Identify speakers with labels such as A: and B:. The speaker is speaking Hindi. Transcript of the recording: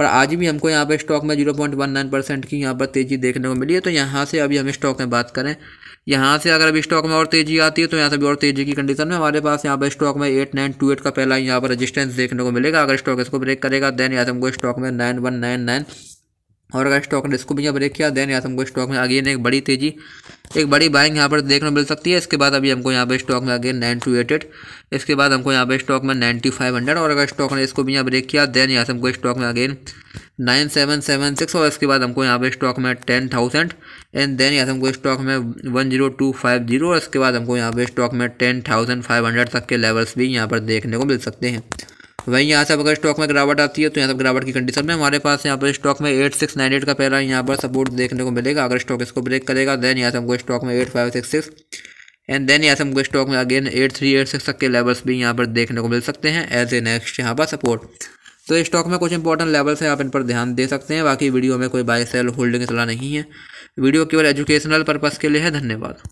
A: और आज भी हमको यहाँ पर स्टॉक में zero point one nine percent की यहाँ पर तेज़ी देखने को मिली है तो यहाँ से अभी हम स्टॉक में बात करें यहाँ से अगर अभी स्टॉक में और तेज़ी आती है तो यहाँ से भी और तेज़ी की कंडीशन में हमारे पास यहाँ पर स्टॉक में एट नाइन टू एट का पहला यहाँ पर रजिस्टेंस देखने को मिलेगा अगर स्टॉक इसको ब्रेक करेगा देन यहाँ तो स्टॉक में नाइन वन नाइन नाइन और अगर स्टॉक ने इसको भी यहाँ ब्रेक किया देन या तो स्टॉक में अगेन एक बड़ी तेज़ी एक बड़ी बाइंग यहाँ पर देखने मिल सकती है इसके बाद अभी हमको यहाँ पे स्टॉक में आगे नाइन टू एट एट इसके बाद हमको यहाँ पे स्टॉक में नाइन्टी फाइव हंड्रेड और अगर स्टॉक ने इसको भी यहाँ ब्रेक किया देन यहाँ से हमको स्टॉक में again nine seven seven six और इसके बाद हमको यहाँ पे स्टॉक में टेन थाउजेंड एंड देन यहाँ से हमको स्टॉक में one zero two five zero और इसके बाद हमको यहाँ पे स्टॉक में टेन थाउजेंड फाइव हंड्रेड तक के लेवल्स भी यहाँ पर देखने को मिल सकते हैं वहीं यहाँ से अगर स्टॉक में गिरावट आती है तो यहाँ पर गिरावट की कंडीशन में हमारे पास यहाँ पर स्टॉक में एट सिक्स नाइन एट का पहला यहाँ पर सपोर्ट देखने को मिलेगा अगर स्टॉक इसको ब्रेक करेगा देन यहाँ से हमको स्टॉक में eight five six six and then यहाँ से हमको स्टॉक में again eight three eight six तक के लेवल्स भी यहाँ पर देखने को मिल सकते हैं एज ए नेक्स्ट यहाँ पर सपोर्ट तो स्टॉक में कुछ इंपॉर्टेंट लेवल्स हैं आप इन पर ध्यान दे सकते हैं बाकी वीडियो में कोई बाय सेल होल्डिंग सलाह नहीं है वीडियो केवल एजुकेशनल पर्पज़ के लिए है धन्यवाद